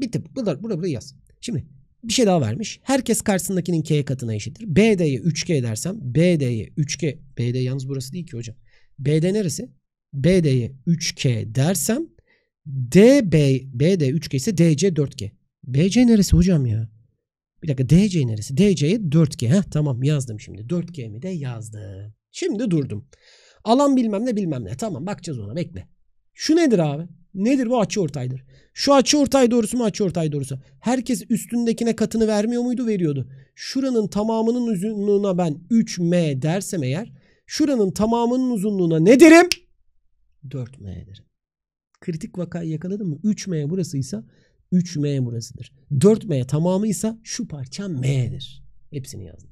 bitti. Bunlar burada buraya yaz. Şimdi bir şey daha vermiş. Herkes karşısındakinin k katına eşittir. BD'ye 3k dersem BD'ye 3k BD yalnız burası değil ki hocam. BD neresi? BD'ye 3k dersem DB, BD 3G ise DC 4G. BC neresi hocam ya? Bir dakika DC neresi? DC'ye 4G. Heh, tamam yazdım şimdi. 4 mi de yazdım. Şimdi durdum. Alan bilmem ne bilmem ne. Tamam bakacağız ona bekle. Şu nedir abi? Nedir bu açı ortaydır? Şu açı ortay doğrusu mu açı ortay doğrusu? Herkes üstündekine katını vermiyor muydu? Veriyordu. Şuranın tamamının uzunluğuna ben 3M dersem eğer şuranın tamamının uzunluğuna ne derim? 4M derim kritik vakayı yakaladın mı? 3M burasıysa 3M burasıdır. 4M tamamıysa şu parça M'dir. Hepsini yazdım.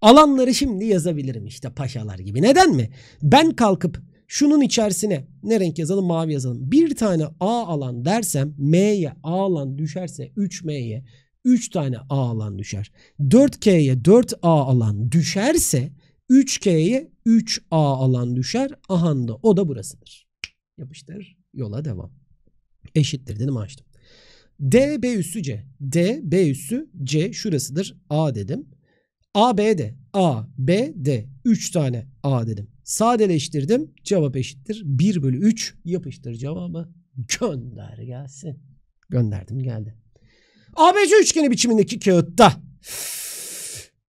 Alanları şimdi yazabilirim işte paşalar gibi. Neden mi? Ben kalkıp şunun içerisine ne renk yazalım? Mavi yazalım. Bir tane A alan dersem M'ye A alan düşerse 3M'ye 3 tane A alan düşer. 4K'ye 4 A alan düşerse 3K'ye 3A alan düşer. Ahanda o da burasıdır. Yapıştır yola devam. Eşittir dedim açtım. D B üssü C. D B üssü C şurasıdır. A dedim. A B D. A B D. 3 tane A dedim. Sadeleştirdim. Cevap eşittir. 1 bölü 3 yapıştır cevabı. Gönder gelsin. Gönderdim geldi. ABC üçgeni biçimindeki kağıtta.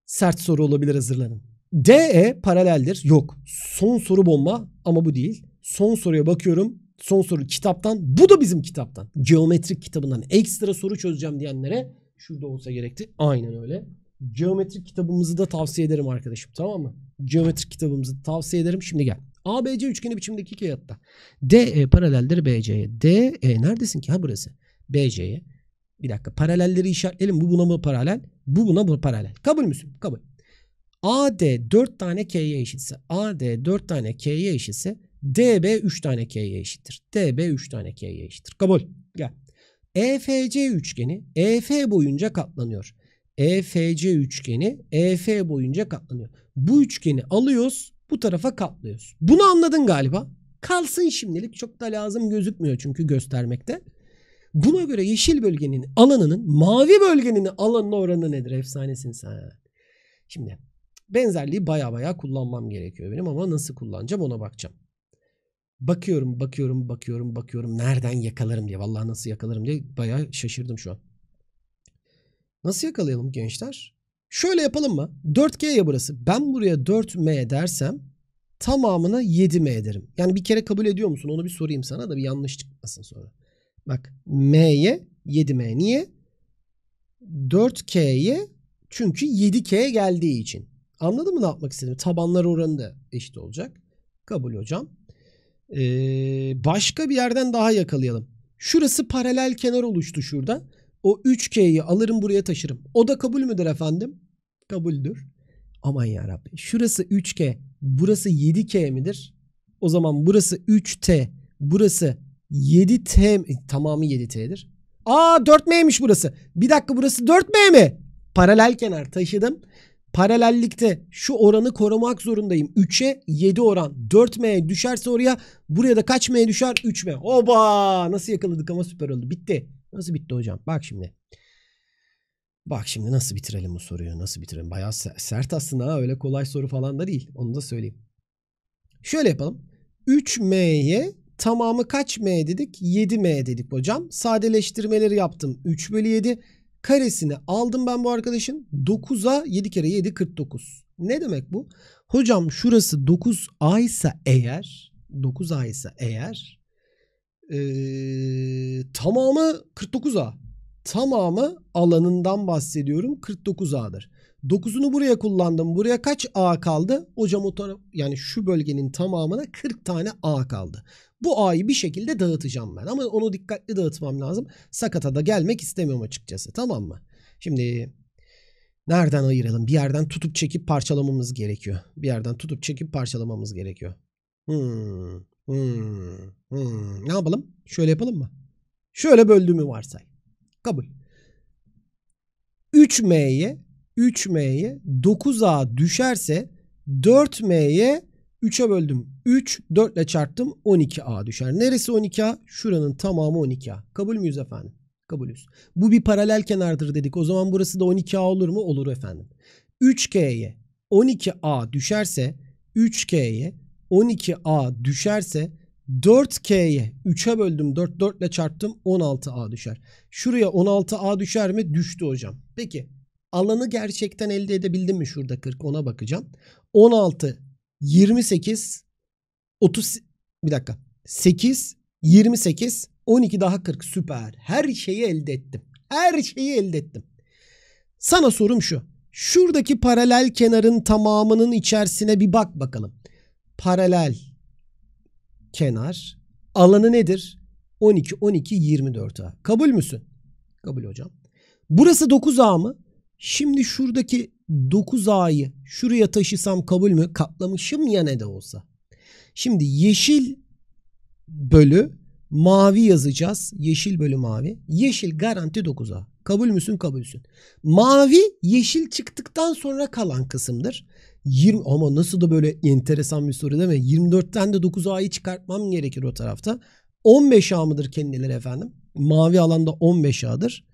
Sert soru olabilir hazırlanın. DE paraleldir. Yok. Son soru bomba ama bu değil. Son soruya bakıyorum son soru kitaptan. Bu da bizim kitaptan. Geometrik kitabından ekstra soru çözeceğim diyenlere şurada olsa gerekti. Aynen öyle. Geometrik kitabımızı da tavsiye ederim arkadaşım. Tamam mı? Geometrik kitabımızı tavsiye ederim. Şimdi gel. ABC üçgeni biçimindeki iki hayatta. DE paraleldir BC'ye. DE neredesin ki? Ha burası. BC'ye. Bir dakika. Paralelleri işaretleyelim. Bu buna mı paralel? Bu buna bu paralel? Kabul müsün? Kabul. AD 4 tane K'ye eşitse, AD 4 tane K'ye eşitse DB 3 tane K'ye eşittir. DB 3 tane K'ye eşittir. Kabul. Gel. EFC üçgeni EF boyunca katlanıyor. EFC üçgeni EF boyunca katlanıyor. Bu üçgeni alıyoruz, bu tarafa katlıyoruz. Bunu anladın galiba. Kalsın şimdilik çok da lazım gözükmüyor çünkü göstermekte. Buna göre yeşil bölgenin alanının mavi bölgenin alanına oranı nedir? Efsanesin sen. Şimdi benzerliği baya baya kullanmam gerekiyor benim ama nasıl kullanacağım ona bakacağım. Bakıyorum, bakıyorum, bakıyorum, bakıyorum. Nereden yakalarım diye. Vallahi nasıl yakalarım diye bayağı şaşırdım şu an. Nasıl yakalayalım gençler? Şöyle yapalım mı? 4G ya burası. Ben buraya 4M dersem tamamına 7M derim. Yani bir kere kabul ediyor musun? Onu bir sorayım sana da bir yanlış çıkmasın sonra. Bak M'ye 7M. Niye? 4K'ye çünkü 7K'ye geldiği için. Anladın mı ne yapmak istedim? Tabanlar oranı da eşit olacak. Kabul hocam. Ee, başka bir yerden daha yakalayalım. Şurası paralel kenar oluştu şurada. O 3K'yi alırım buraya taşırım. O da kabul müdür efendim? Kabuldür. Aman ya Rabbi. Şurası 3K, burası 7K midir? O zaman burası 3T, burası 7T e, tamamı 7T'dir. Aa 4M'ymiş burası. Bir dakika burası 4M mi? Paralel kenar taşıdım. Paralellikte şu oranı korumak zorundayım. 3'e 7 oran. 4M'ye düşerse oraya buraya da kaç M'ye düşer? 3M. Oba! Nasıl yakaladık ama süper oldu. Bitti. Nasıl bitti hocam? Bak şimdi. Bak şimdi nasıl bitirelim bu soruyu? Nasıl bitirelim? Bayağı sert aslında ha. Öyle kolay soru falan da değil. Onu da söyleyeyim. Şöyle yapalım. 3M'ye tamamı kaç M dedik? 7 M dedik hocam. Sadeleştirmeleri yaptım. 3 bölü 7 karesini aldım ben bu arkadaşın. 9'a 7 kere 7 49. Ne demek bu? Hocam şurası 9A ise eğer 9A ise eğer ee, tamamı 49A. Tamamı alanından bahsediyorum 49A'dır. 9'unu buraya kullandım. Buraya kaç A kaldı? Hocam o taraf yani şu bölgenin tamamına 40 tane A kaldı. Bu A'yı bir şekilde dağıtacağım ben. Ama onu dikkatli dağıtmam lazım. Sakata da gelmek istemiyorum açıkçası. Tamam mı? Şimdi nereden ayıralım? Bir yerden tutup çekip parçalamamız gerekiyor. Bir yerden tutup çekip parçalamamız gerekiyor. Hmm, hmm, hmm. Ne yapalım? Şöyle yapalım mı? Şöyle böldüğümü varsay. Kabul. 3M'ye 3M'ye 9A düşerse 4M'ye 3'e böldüm 3, 4 ile çarptım 12A düşer. Neresi 12A? Şuranın tamamı 12A. Kabul müyüz efendim? Kabulüz. Bu bir paralel kenardır dedik. O zaman burası da 12A olur mu? Olur efendim. 3K'ye 12A düşerse 3K'ye 12A düşerse 4K'ye 3'e böldüm 4 4 ile çarptım 16A düşer. Şuraya 16A düşer mi? Düştü hocam. Peki alanı gerçekten elde edebildim mi şurada 40 ona bakacağım. 16 28 30 bir dakika. 8 28 12 daha 40 süper. Her şeyi elde ettim. Her şeyi elde ettim. Sana sorum şu. Şuradaki paralel kenarın tamamının içerisine bir bak bakalım. Paralel kenar alanı nedir? 12 12 24A. Kabul müsün? Kabul hocam. Burası 9A mı? Şimdi şuradaki 9 A'yı şuraya taşısam kabul mü? Katlamışım ya ne de olsa. Şimdi yeşil bölü mavi yazacağız. Yeşil bölü mavi. Yeşil garanti 9A. Kabul müsün kabulsün. Mavi yeşil çıktıktan sonra kalan kısımdır. 20 ama nasıl da böyle enteresan bir soru değil mi? 24'ten de 9A'yı çıkartmam gerekir o tarafta. 15A mıdır kendileri efendim? Mavi alanda 15A'dır.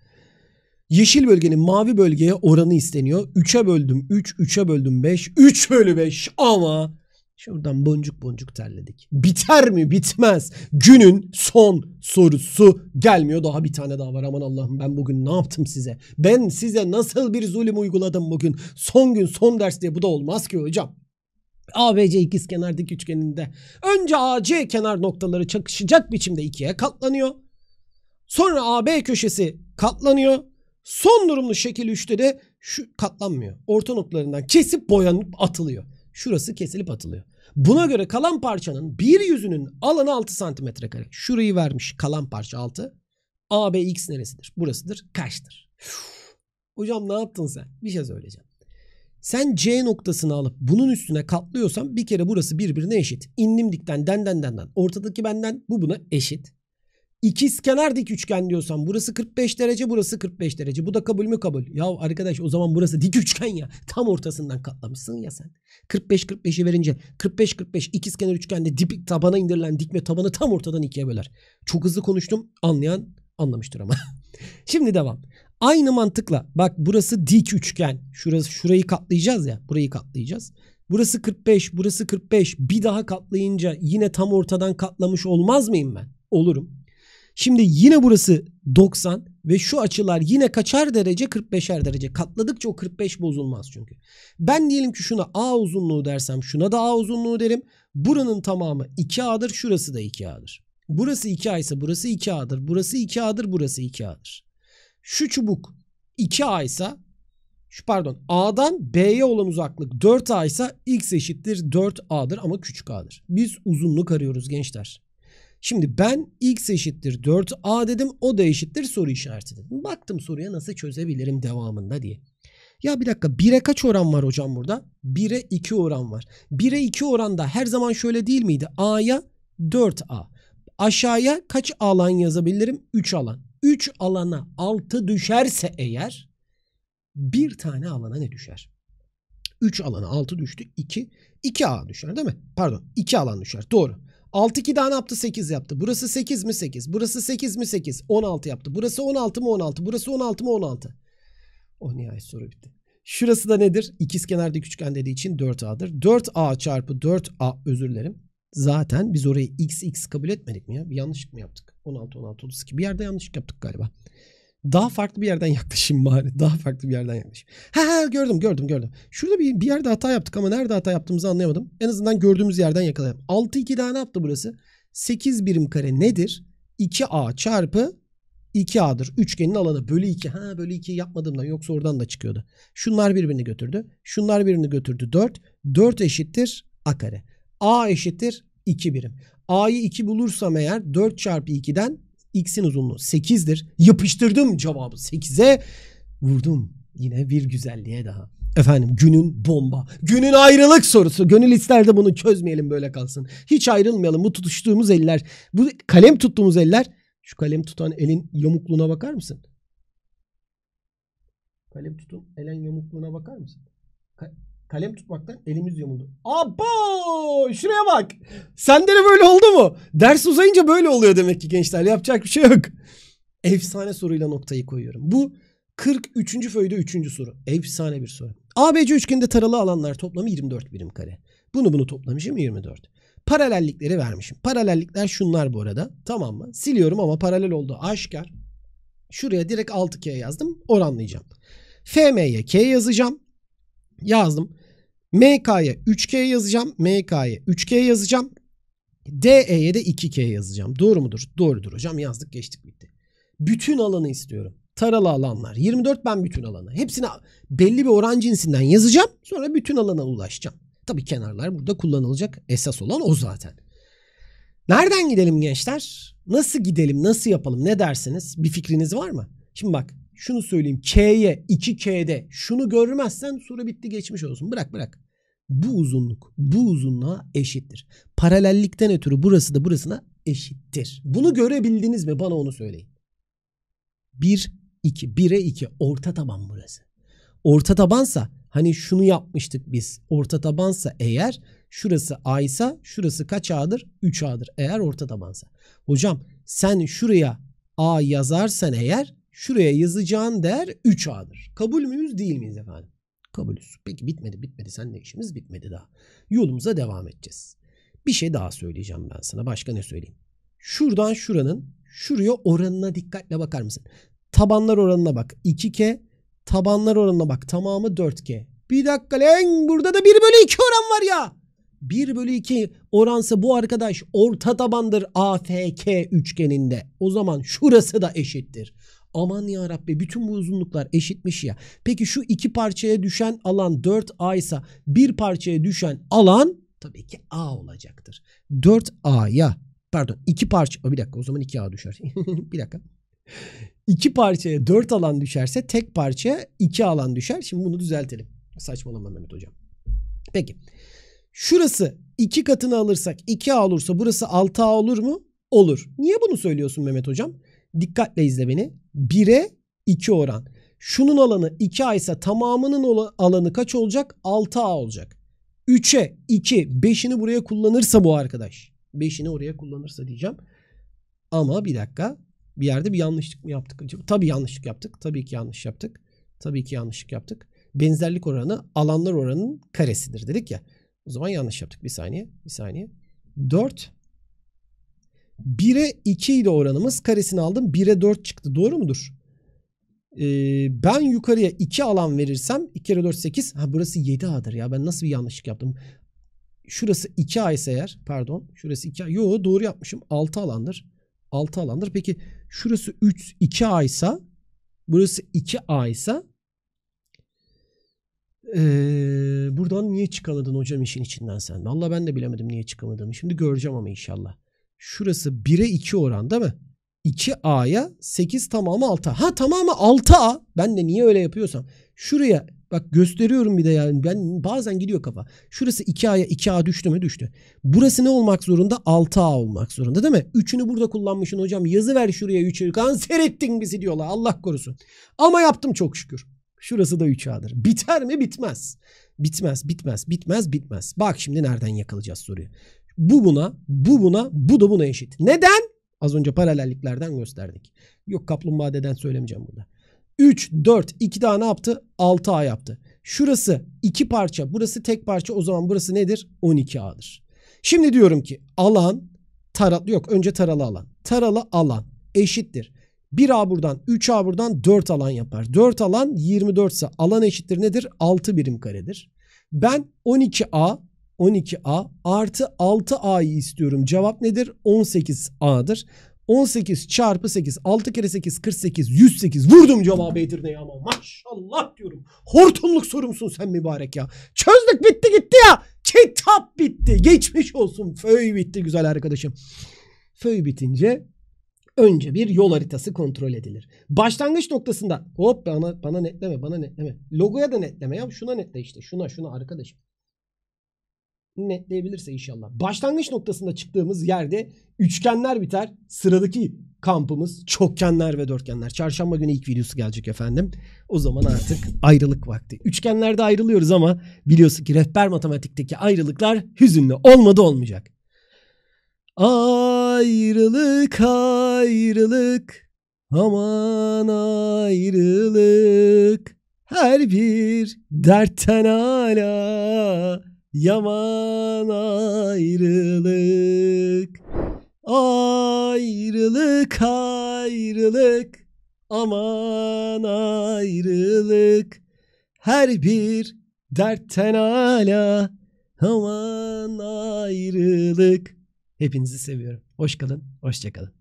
Yeşil bölgenin mavi bölgeye oranı isteniyor. 3'e böldüm 3, 3'e böldüm 5, 3 bölü 5 ama şuradan boncuk boncuk terledik. Biter mi? Bitmez. Günün son sorusu gelmiyor. Daha bir tane daha var. Aman Allah'ım ben bugün ne yaptım size? Ben size nasıl bir zulüm uyguladım bugün? Son gün son ders diye bu da olmaz ki hocam. ABC ikizkenar dik üçgeninde önce AC kenar noktaları çakışacak biçimde ikiye katlanıyor. Sonra AB köşesi katlanıyor. Son durumlu şekil 3'te de şu katlanmıyor. Orta noktalarından kesip boyanıp atılıyor. Şurası kesilip atılıyor. Buna göre kalan parçanın bir yüzünün alanı 6 santimetre kare. Şurayı vermiş kalan parça 6. A, B, X neresidir? Burasıdır. Kaçtır? Üf. Hocam ne yaptın sen? Bir şey söyleyeceğim. Sen C noktasını alıp bunun üstüne katlıyorsan bir kere burası birbirine eşit. İndim dikten denden denden. Ortadaki benden bu buna eşit. İkizkenar dik üçgen diyorsan burası 45 derece burası 45 derece. Bu da kabul mü kabul? Ya arkadaş o zaman burası dik üçgen ya. Tam ortasından katlamışsın ya sen. 45 45'i verince 45 45 ikizkenar üçgende dip tabana indirilen dikme tabanı tam ortadan ikiye böler. Çok hızlı konuştum. Anlayan anlamıştır ama. [laughs] Şimdi devam. Aynı mantıkla bak burası dik üçgen. Şurası şurayı katlayacağız ya. Burayı katlayacağız. Burası 45, burası 45. Bir daha katlayınca yine tam ortadan katlamış olmaz mıyım ben? Olurum. Şimdi yine burası 90 ve şu açılar yine kaçar derece? 45'er derece. Katladıkça o 45 bozulmaz çünkü. Ben diyelim ki şuna A uzunluğu dersem şuna da A uzunluğu derim. Buranın tamamı 2A'dır şurası da 2A'dır. Burası 2A ise burası 2A'dır. Burası 2A'dır burası 2A'dır. Şu çubuk 2A ise şu pardon A'dan B'ye olan uzaklık 4A ise X eşittir 4A'dır ama küçük A'dır. Biz uzunluk arıyoruz gençler. Şimdi ben x eşittir 4a dedim o da eşittir soru işareti dedim. Baktım soruya nasıl çözebilirim devamında diye. Ya bir dakika 1'e kaç oran var hocam burada? 1'e 2 oran var. 1'e 2 oranda her zaman şöyle değil miydi? A'ya 4A. Aşağıya kaç alan yazabilirim? 3 alan. 3 alana 6 düşerse eğer bir tane alana ne düşer? 3 alana 6 düştü 2. 2A düşer değil mi? Pardon 2 alan düşer. Doğru. 6 2 daha ne yaptı? 8 yaptı. Burası 8 mi 8? Burası 8 mi 8? 16 yaptı. Burası 16 mı 16? Burası 16 mı 16? Oh nihayet soru bitti. Şurası da nedir? İkizkenarda küçükken dediği için 4A'dır. 4A çarpı 4A özür dilerim. Zaten biz orayı x x kabul etmedik mi ya? Bir yanlışlık mı yaptık? 16 16 32 bir yerde yanlışlık yaptık galiba. Daha farklı bir yerden yaklaşayım bari. Daha farklı bir yerden yaklaşayım. Ha ha gördüm gördüm gördüm. Şurada bir, bir yerde hata yaptık ama nerede hata yaptığımızı anlayamadım. En azından gördüğümüz yerden yakalayalım. 6 2 daha ne yaptı burası? 8 birim kare nedir? 2a çarpı 2A'dır. Üçgenin alanı bölü 2. Ha bölü 2 yapmadığımdan yoksa oradan da çıkıyordu. Şunlar birbirini götürdü. Şunlar birbirini götürdü. 4. 4 eşittir A kare. A eşittir 2 birim. A'yı 2 bulursam eğer 4 çarpı 2'den x'in uzunluğu 8'dir. Yapıştırdım cevabı 8'e. Vurdum yine bir güzelliğe daha. Efendim günün bomba, günün ayrılık sorusu. Gönül ister de bunu çözmeyelim böyle kalsın. Hiç ayrılmayalım. Bu tutuştuğumuz eller, bu kalem tuttuğumuz eller. Şu kalem tutan elin yamukluğuna bakar mısın? Kalem tutun elen yamukluğuna bakar mısın? Ka- Kalem tutmaktan elimiz yumuldu. Abo! Şuraya bak. Sende de böyle oldu mu? Ders uzayınca böyle oluyor demek ki gençler. Yapacak bir şey yok. Efsane soruyla noktayı koyuyorum. Bu 43. föyde 3. soru. Efsane bir soru. ABC üçgeninde taralı alanlar toplamı 24 birim kare. Bunu bunu toplamışım 24. Paralellikleri vermişim. Paralellikler şunlar bu arada. Tamam mı? Siliyorum ama paralel oldu. Aşikar. Şuraya direkt 6K yazdım. Oranlayacağım. FM'ye K yazacağım. Yazdım. MK'ya 3K yazacağım. MK'ya 3K yazacağım. DE'ye de 2K yazacağım. Doğru mudur? Doğrudur hocam. Yazdık geçtik bitti. Bütün alanı istiyorum. Taralı alanlar. 24 ben bütün alanı. Hepsini belli bir oran cinsinden yazacağım. Sonra bütün alana ulaşacağım. Tabii kenarlar burada kullanılacak. Esas olan o zaten. Nereden gidelim gençler? Nasıl gidelim? Nasıl yapalım? Ne dersiniz? Bir fikriniz var mı? Şimdi bak şunu söyleyeyim. K'ye 2K'de şunu görmezsen soru bitti geçmiş olsun. Bırak bırak. Bu uzunluk bu uzunluğa eşittir. Paralellikten ötürü burası da burasına eşittir. Bunu görebildiniz mi? Bana onu söyleyin. 1, 2. 1'e 2. Orta taban burası. Orta tabansa hani şunu yapmıştık biz. Orta tabansa eğer şurası A ise şurası kaç A'dır? 3 A'dır. Eğer orta tabansa. Hocam sen şuraya A yazarsan eğer şuraya yazacağın değer 3A'dır. Kabul müyüz değil miyiz efendim? Kabulüz. Peki bitmedi bitmedi. Seninle işimiz bitmedi daha. Yolumuza devam edeceğiz. Bir şey daha söyleyeceğim ben sana. Başka ne söyleyeyim? Şuradan şuranın şuraya oranına dikkatle bakar mısın? Tabanlar oranına bak. 2K tabanlar oranına bak. Tamamı 4K. Bir dakika lan burada da 1 bölü 2 oran var ya. 1 bölü 2 oransa bu arkadaş orta tabandır AFK üçgeninde. O zaman şurası da eşittir. Aman ya Rabbi bütün bu uzunluklar eşitmiş ya. Peki şu iki parçaya düşen alan 4A ise bir parçaya düşen alan tabii ki A olacaktır. 4A'ya pardon iki parça bir dakika o zaman 2A düşer. [laughs] bir dakika. İki parçaya 4 alan düşerse tek parçaya 2 alan düşer. Şimdi bunu düzeltelim. Saçmalama Mehmet hocam. Peki. Şurası iki katını alırsak 2A olursa burası 6A olur mu? Olur. Niye bunu söylüyorsun Mehmet hocam? Dikkatle izle beni. 1'e 2 oran. Şunun alanı 2A ise tamamının alanı kaç olacak? 6A olacak. 3'e 2 5'ini buraya kullanırsa bu arkadaş. 5'ini oraya kullanırsa diyeceğim. Ama bir dakika. Bir yerde bir yanlışlık mı yaptık Tabii yanlışlık yaptık. Tabii ki yanlış yaptık. Tabii ki yanlışlık yaptık. Benzerlik oranı alanlar oranının karesidir dedik ya. O zaman yanlış yaptık. Bir saniye. Bir saniye. 4 1'e 2 ile oranımız karesini aldım. 1'e 4 çıktı. Doğru mudur? Ee, ben yukarıya 2 alan verirsem 2 kere 4 8. Ha burası 7A'dır ya. Ben nasıl bir yanlışlık yaptım? Şurası 2A ise eğer pardon. Şurası 2A. Yo doğru yapmışım. 6 alandır. 6 alandır. Peki şurası 3 2A ise burası 2A ise ee, buradan niye çıkamadın hocam işin içinden sen? Valla ben de bilemedim niye çıkamadığımı. Şimdi göreceğim ama inşallah. Şurası 1'e 2 oran değil mi? 2A'ya 8 tamamı 6A. Ha tamamı 6A. Ben de niye öyle yapıyorsam. Şuraya bak gösteriyorum bir de yani. Ben bazen gidiyor kafa. Şurası 2A'ya 2A düştü mü düştü. Burası ne olmak zorunda? 6A olmak zorunda değil mi? Üçünü burada kullanmışsın hocam. Yazı ver şuraya 3'ü. Kanser ettin bizi diyorlar. Allah korusun. Ama yaptım çok şükür. Şurası da 3A'dır. Biter mi? Bitmez. Bitmez, bitmez, bitmez, bitmez. Bak şimdi nereden yakalayacağız soruyu. Bu buna, bu buna, bu da buna eşit. Neden? Az önce paralelliklerden gösterdik. Yok kaplumbağa deden söylemeyeceğim burada. 3, 4, 2 daha ne yaptı? 6A yaptı. Şurası 2 parça, burası tek parça. O zaman burası nedir? 12A'dır. Şimdi diyorum ki alan taralı yok önce taralı alan. Taralı alan eşittir. 1A buradan 3A buradan 4 alan yapar. 4 alan 24 ise alan eşittir nedir? 6 birim karedir. Ben 12A 12A artı 6A'yı istiyorum. Cevap nedir? 18A'dır. 18 çarpı 8. 6 kere 8 48. 108. Vurdum cevabı Edirne'ye ama maşallah diyorum. Hortumluk sorumsun sen mübarek ya. Çözdük bitti gitti ya. Kitap bitti. Geçmiş olsun. Föy bitti güzel arkadaşım. Föy bitince önce bir yol haritası kontrol edilir. Başlangıç noktasında hop bana, bana netleme bana netleme. Logoya da netleme ya. Şuna netle işte. Şuna şuna arkadaşım netleyebilirse inşallah. Başlangıç noktasında çıktığımız yerde üçgenler biter. Sıradaki kampımız çokgenler ve dörtgenler. Çarşamba günü ilk videosu gelecek efendim. O zaman artık ayrılık vakti. Üçgenlerde ayrılıyoruz ama biliyorsun ki rehber matematikteki ayrılıklar hüzünlü olmadı olmayacak. Ayrılık ayrılık aman ayrılık her bir dertten ala Yaman ayrılık. Ayrılık ayrılık. Aman ayrılık. Her bir dertten hala. Aman ayrılık. Hepinizi seviyorum. Hoş kalın, hoşça kalın.